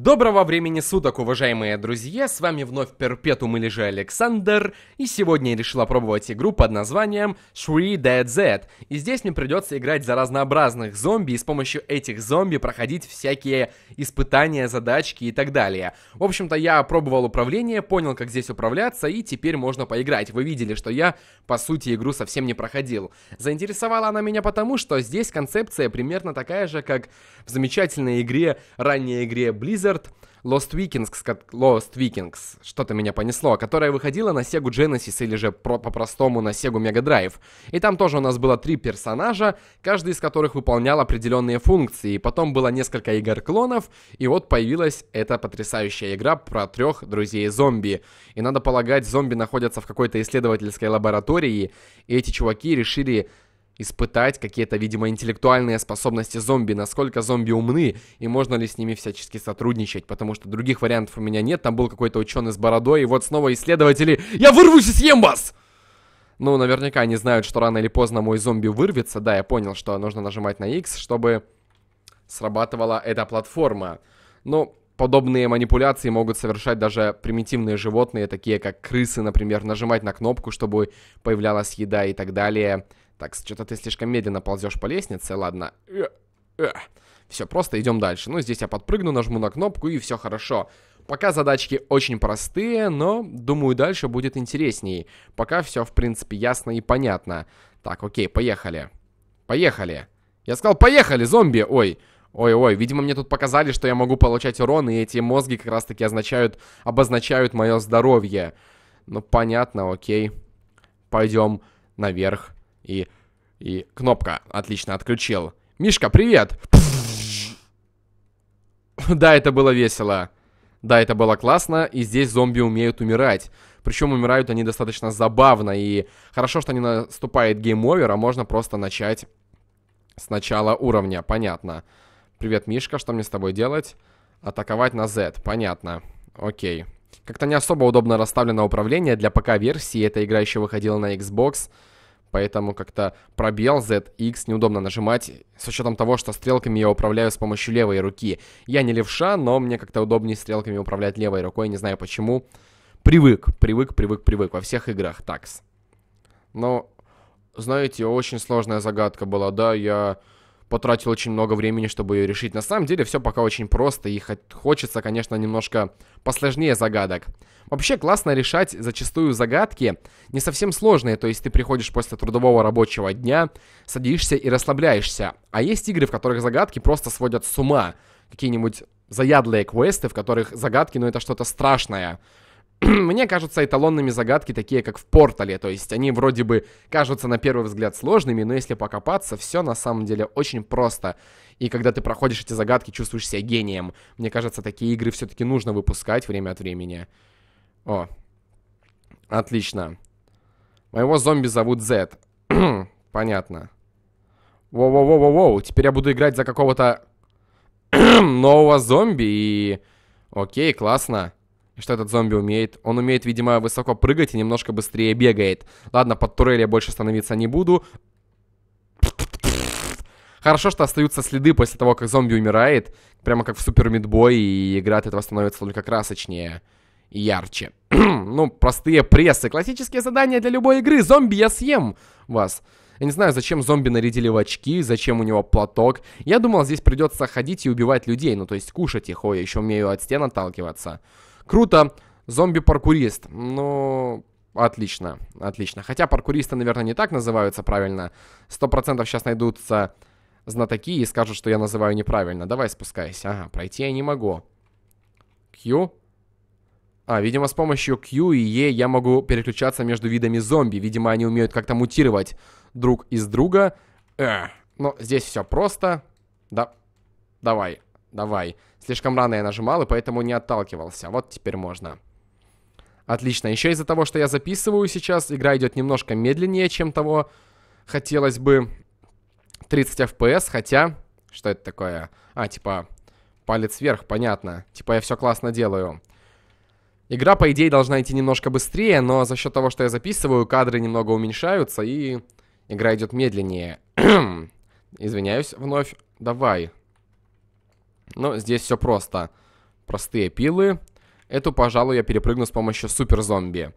Доброго времени суток, уважаемые друзья, с вами вновь Перпетум или же Александр, и сегодня я решил опробовать игру под названием Shree Dead Z, и здесь мне придется играть за разнообразных зомби, и с помощью этих зомби проходить всякие испытания, задачки и так далее. В общем-то, я опробовал управление, понял, как здесь управляться, и теперь можно поиграть. Вы видели, что я, по сути, игру совсем не проходил. Заинтересовала она меня потому, что здесь концепция примерно такая же, как в замечательной игре, ранней игре Blizzard, Blizzard Lost Vikings, Lost Vikings, что-то меня понесло, которая выходила на Sega Genesis или же по-простому на Sega Mega Drive. И там тоже у нас было три персонажа, каждый из которых выполнял определенные функции. И потом было несколько игр-клонов, и вот появилась эта потрясающая игра про трех друзей-зомби. И надо полагать, зомби находятся в какой-то исследовательской лаборатории, и эти чуваки решили испытать какие-то, видимо, интеллектуальные способности зомби, насколько зомби умны, и можно ли с ними всячески сотрудничать, потому что других вариантов у меня нет, там был какой-то ученый с бородой, и вот снова исследователи «Я вырвусь и съем вас!» Ну, наверняка они знают, что рано или поздно мой зомби вырвется, да, я понял, что нужно нажимать на X, чтобы срабатывала эта платформа. Но Подобные манипуляции могут совершать даже примитивные животные, такие как крысы, например, нажимать на кнопку, чтобы появлялась еда и так далее. Так, что-то ты слишком медленно ползешь по лестнице, ладно. Э, э. Все, просто идем дальше. Ну, здесь я подпрыгну, нажму на кнопку, и все хорошо. Пока задачки очень простые, но, думаю, дальше будет интересней. Пока все, в принципе, ясно и понятно. Так, окей, поехали. Поехали. Я сказал, поехали, зомби! Ой, Ой-ой, видимо, мне тут показали, что я могу получать урон, и эти мозги как раз-таки означают, обозначают мое здоровье. Ну, понятно, окей. Пойдем наверх. И... И кнопка. Отлично, отключил. Мишка, привет! да, это было весело. Да, это было классно, и здесь зомби умеют умирать. Причем умирают они достаточно забавно, и хорошо, что не наступает гейм-овер, а можно просто начать с начала уровня, понятно. Привет, Мишка, что мне с тобой делать? Атаковать на Z, понятно. Окей. Как-то не особо удобно расставлено управление для ПК-версии, эта игра еще выходила на Xbox Поэтому как-то пробел ZX неудобно нажимать, с учетом того, что стрелками я управляю с помощью левой руки. Я не левша, но мне как-то удобнее стрелками управлять левой рукой, не знаю почему. Привык, привык, привык, привык во всех играх, такс. Но, знаете, очень сложная загадка была, да, я потратил очень много времени, чтобы ее решить. На самом деле все пока очень просто и хочется, конечно, немножко посложнее загадок. Вообще классно решать зачастую загадки не совсем сложные, то есть ты приходишь после трудового рабочего дня, садишься и расслабляешься. А есть игры, в которых загадки просто сводят с ума. Какие-нибудь заядлые квесты, в которых загадки, ну это что-то страшное. мне кажутся эталонными загадки такие, как в Портале, то есть они вроде бы кажутся на первый взгляд сложными, но если покопаться, все на самом деле очень просто. И когда ты проходишь эти загадки, чувствуешь себя гением. Мне кажется, такие игры все-таки нужно выпускать время от времени. О, отлично. Моего зомби зовут Z. Понятно. Воу-воу-воу-воу-воу, теперь я буду играть за какого-то нового зомби и... Окей, классно. Что этот зомби умеет? Он умеет, видимо, высоко прыгать и немножко быстрее бегает. Ладно, под турель я больше становиться не буду. Хорошо, что остаются следы после того, как зомби умирает. Прямо как в Супер Мидбой, и игра от этого становится только красочнее и ярче. ну, простые прессы. Классические задания для любой игры. Зомби, я съем вас. Я не знаю, зачем зомби нарядили в очки, зачем у него платок. Я думал, здесь придется ходить и убивать людей, ну то есть кушать их. Ой, я еще умею от стен отталкиваться. Круто, зомби-паркурист. Ну, отлично, отлично. Хотя паркуристы, наверное, не так называются правильно. Сто процентов сейчас найдутся знатоки и скажут, что я называю неправильно. Давай спускайся. Ага, пройти я не могу. Q. А, видимо, с помощью Q и E я могу переключаться между видами зомби. Видимо, они умеют как-то мутировать друг из друга. Э, но ну, здесь все просто. Да, давай, давай. Слишком рано я нажимал, и поэтому не отталкивался. Вот теперь можно. Отлично. Еще из-за того, что я записываю сейчас, игра идет немножко медленнее, чем того хотелось бы. 30 FPS, хотя... Что это такое? А, типа, палец вверх, понятно. Типа, я все классно делаю. Игра, по идее, должна идти немножко быстрее, но за счет того, что я записываю, кадры немного уменьшаются, и игра идет медленнее. Извиняюсь вновь. Давай. Но здесь все просто. Простые пилы. Эту, пожалуй, я перепрыгну с помощью супер-зомби.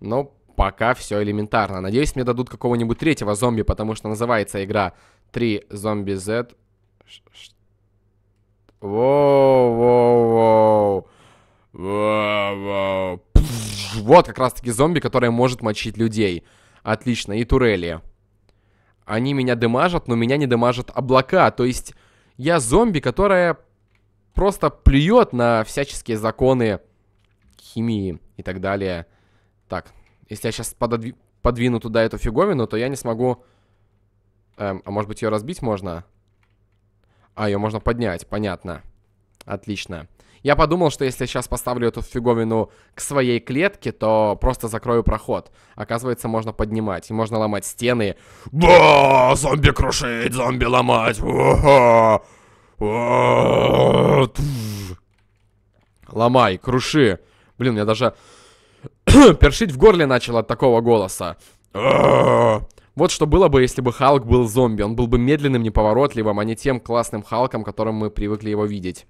Но пока все элементарно. Надеюсь, мне дадут какого-нибудь третьего зомби, потому что называется игра 3 зомби Z. Воу-воу-воу. воу Вот как раз-таки зомби, которая может мочить людей. Отлично, и турели. Они меня дымажат, но меня не дымажат облака, то есть я зомби, которая просто плюет на всяческие законы химии и так далее. Так, если я сейчас пододв... подвину туда эту фиговину, то я не смогу... Эм, а может быть ее разбить можно? А, ее можно поднять, понятно. Отлично. Я подумал, что если я сейчас поставлю эту фиговину к своей клетке, то просто закрою проход. Оказывается, можно поднимать, и можно ломать стены. Да, зомби крушить, зомби ломать. Ломай, круши. Блин, я даже першить в горле начал от такого голоса. Вот что было бы, если бы Халк был зомби. Он был бы медленным, неповоротливым, а не тем классным Халком, которым мы привыкли его видеть.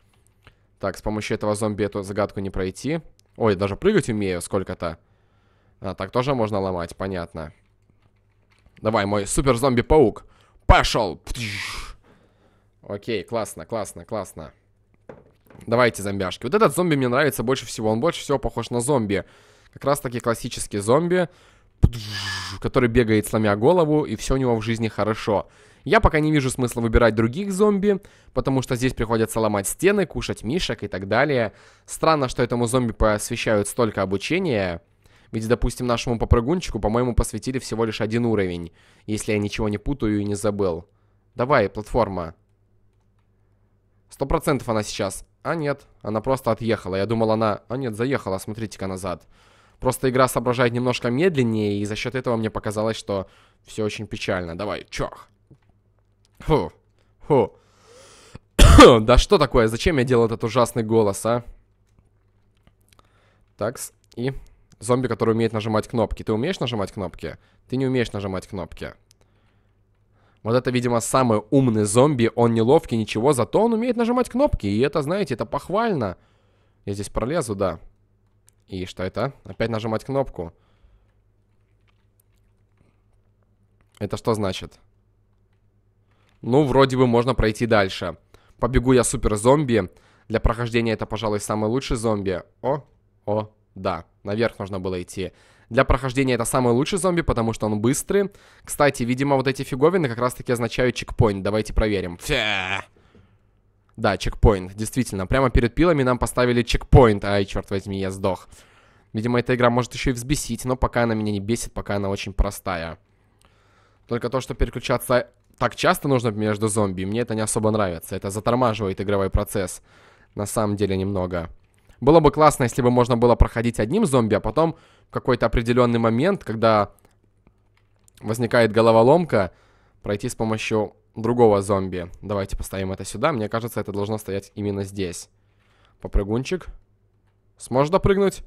Так, с помощью этого зомби эту загадку не пройти. Ой, даже прыгать умею сколько-то. А, так тоже можно ломать, понятно. Давай, мой супер-зомби-паук. Пошел! Окей, классно, классно, классно. Давайте, зомбяшки. Вот этот зомби мне нравится больше всего. Он больше всего похож на зомби. Как раз таки классический зомби, который бегает, сломя голову, и все у него в жизни хорошо. Хорошо. Я пока не вижу смысла выбирать других зомби, потому что здесь приходится ломать стены, кушать мишек и так далее. Странно, что этому зомби посвящают столько обучения, ведь, допустим, нашему попрыгунчику, по-моему, посвятили всего лишь один уровень, если я ничего не путаю и не забыл. Давай, платформа. Сто процентов она сейчас. А нет, она просто отъехала. Я думал, она... А нет, заехала, смотрите-ка назад. Просто игра соображает немножко медленнее, и за счет этого мне показалось, что все очень печально. Давай, чох. Фу. Фу. да что такое? Зачем я делал этот ужасный голос, а? Так, И зомби, который умеет нажимать кнопки. Ты умеешь нажимать кнопки? Ты не умеешь нажимать кнопки. Вот это, видимо, самый умный зомби. Он неловкий, ничего, зато он умеет нажимать кнопки. И это, знаете, это похвально. Я здесь пролезу, да. И что это? Опять нажимать кнопку. Это что значит? Ну, вроде бы можно пройти дальше. Побегу я супер зомби. Для прохождения это, пожалуй, самый лучший зомби. О, о, да, наверх нужно было идти. Для прохождения это самый лучший зомби, потому что он быстрый. Кстати, видимо, вот эти фиговины как раз-таки означают чекпоинт. Давайте проверим. Фе! Да, чекпоинт, действительно. Прямо перед пилами нам поставили чекпоинт. Ай, черт возьми, я сдох. Видимо, эта игра может еще и взбесить, но пока она меня не бесит, пока она очень простая. Только то, что переключаться так часто нужно между зомби, мне это не особо нравится. Это затормаживает игровой процесс. На самом деле немного. Было бы классно, если бы можно было проходить одним зомби, а потом в какой-то определенный момент, когда возникает головоломка, пройти с помощью другого зомби. Давайте поставим это сюда. Мне кажется, это должно стоять именно здесь. Попрыгунчик. Сможешь допрыгнуть?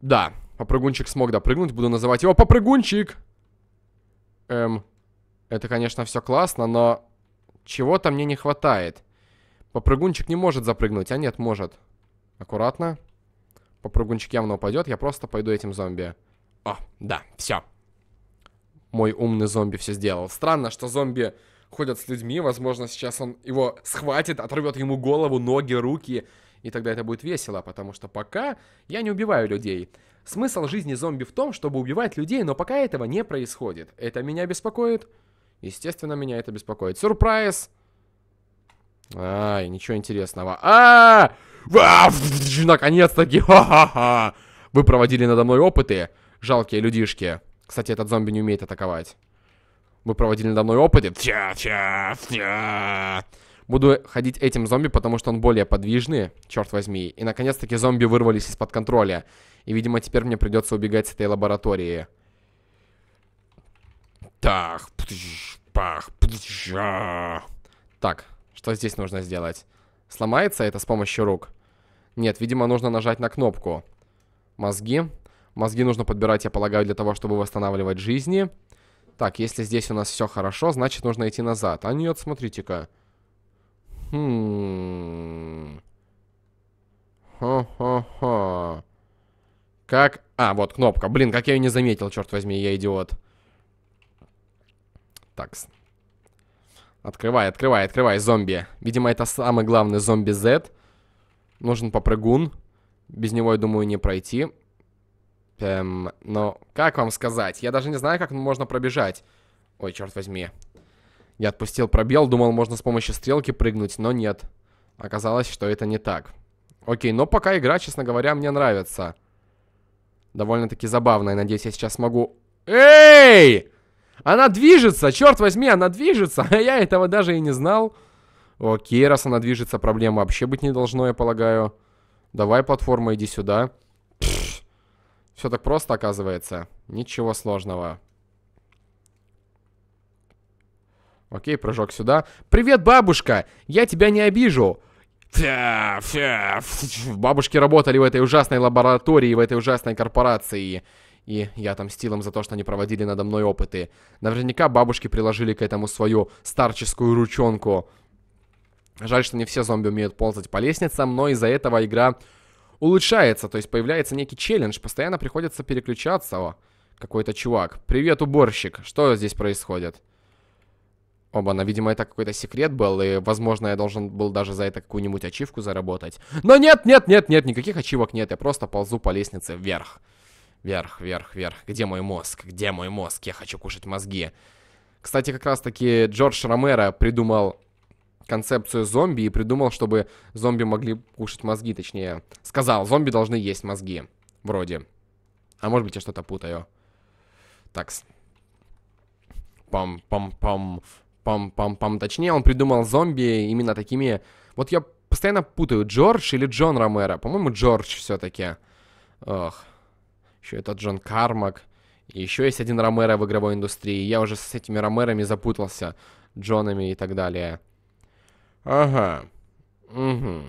Да, попрыгунчик смог допрыгнуть. Буду называть его попрыгунчик. Эм, это, конечно, все классно, но чего-то мне не хватает. Попрыгунчик не может запрыгнуть, а нет, может. Аккуратно. Попрыгунчик явно упадет, я просто пойду этим зомби. О, да, все. Мой умный зомби все сделал. Странно, что зомби ходят с людьми, возможно, сейчас он его схватит, отрывет ему голову, ноги, руки, и тогда это будет весело, потому что пока я не убиваю людей. Смысл жизни зомби в том, чтобы убивать людей, но пока этого не происходит. Это меня беспокоит. Естественно, меня это беспокоит. Сюрприз! Ай, ничего интересного. А! Наконец-таки! Ха-ха-ха! Вы проводили надо мной опыты, жалкие людишки. Кстати, этот зомби не умеет атаковать. Вы проводили надо мной опыты. Буду ходить этим зомби, потому что он более подвижный, черт возьми. И наконец-таки зомби вырвались из-под контроля. И, видимо, теперь мне придется убегать с этой лаборатории. Так, пах, Так, что здесь нужно сделать? Сломается это с помощью рук? Нет, видимо, нужно нажать на кнопку. Мозги. Мозги нужно подбирать, я полагаю, для того, чтобы восстанавливать жизни. Так, если здесь у нас все хорошо, значит, нужно идти назад. А нет, смотрите-ка. Хм... Хо-хо-хо. Как... А, вот кнопка. Блин, как я ее не заметил, черт возьми, я идиот. Такс. Открывай, открывай, открывай, зомби. Видимо, это самый главный зомби Z. Нужен попрыгун. Без него, я думаю, не пройти. Эм, но как вам сказать? Я даже не знаю, как можно пробежать. Ой, черт возьми. Я отпустил пробел, думал, можно с помощью стрелки прыгнуть, но нет. Оказалось, что это не так. Окей, но пока игра, честно говоря, мне нравится. Довольно-таки забавная. Надеюсь, я сейчас смогу... Эй! Она движется, черт возьми, она движется, а я этого даже и не знал. Окей, раз она движется, проблем вообще быть не должно, я полагаю. Давай, платформа, иди сюда. Все так просто, оказывается. Ничего сложного. Окей, прыжок сюда. Привет, бабушка! Я тебя не обижу! Бабушки работали в этой ужасной лаборатории, в этой ужасной корпорации и я отомстил им за то, что они проводили надо мной опыты. Наверняка бабушки приложили к этому свою старческую ручонку. Жаль, что не все зомби умеют ползать по лестницам, но из-за этого игра улучшается, то есть появляется некий челлендж, постоянно приходится переключаться. О, какой-то чувак. Привет, уборщик. Что здесь происходит? Оба-на, видимо, это какой-то секрет был, и, возможно, я должен был даже за это какую-нибудь ачивку заработать. Но нет, нет, нет, нет, никаких ачивок нет, я просто ползу по лестнице вверх. Вверх, вверх, вверх. Где мой мозг? Где мой мозг? Я хочу кушать мозги. Кстати, как раз-таки Джордж Ромеро придумал концепцию зомби и придумал, чтобы зомби могли кушать мозги, точнее, сказал, зомби должны есть мозги, вроде. А может быть, я что-то путаю. Так. Пам-пам-пам. Пам-пам-пам. Точнее, он придумал зомби именно такими... Вот я постоянно путаю, Джордж или Джон Ромеро. По-моему, Джордж все-таки. Ох еще это Джон Кармак, и еще есть один Ромеро в игровой индустрии. Я уже с этими Ромерами запутался, Джонами и так далее. Ага. Угу.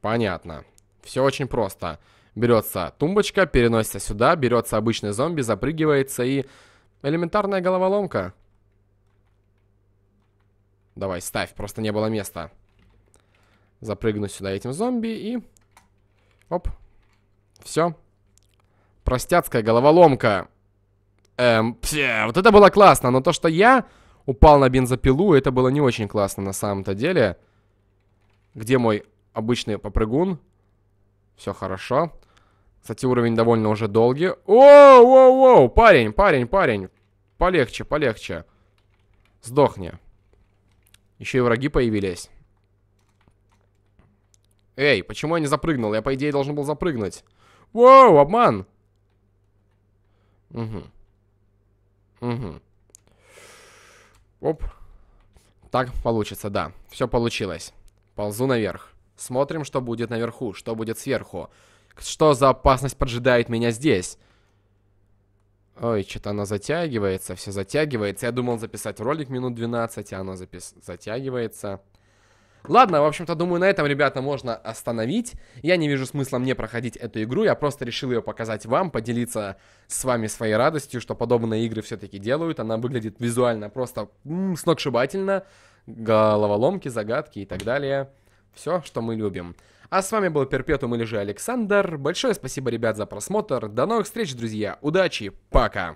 Понятно. Все очень просто. Берется тумбочка, переносится сюда, берется обычный зомби, запрыгивается и... Элементарная головоломка. Давай, ставь, просто не было места. Запрыгну сюда этим зомби и... Оп. Все простяцкая головоломка. Эм, псе, вот это было классно, но то, что я упал на бензопилу, это было не очень классно на самом-то деле. Где мой обычный попрыгун? Все хорошо. Кстати, уровень довольно уже долгий. Оу, оу, оу, парень, парень, парень. Полегче, полегче. Сдохни. Еще и враги появились. Эй, почему я не запрыгнул? Я, по идее, должен был запрыгнуть. Воу, обман. Угу. Угу. Оп. Так получится, да. Все получилось. Ползу наверх. Смотрим, что будет наверху, что будет сверху. Что за опасность поджидает меня здесь? Ой, что-то оно затягивается, все затягивается. Я думал записать ролик минут 12, а оно запис... затягивается. Ладно, в общем-то, думаю, на этом, ребята, можно остановить. Я не вижу смысла мне проходить эту игру, я просто решил ее показать вам, поделиться с вами своей радостью, что подобные игры все-таки делают. Она выглядит визуально просто м -м, сногсшибательно. Головоломки, загадки и так далее. Все, что мы любим. А с вами был Перпетум или же Александр. Большое спасибо, ребят, за просмотр. До новых встреч, друзья. Удачи, пока!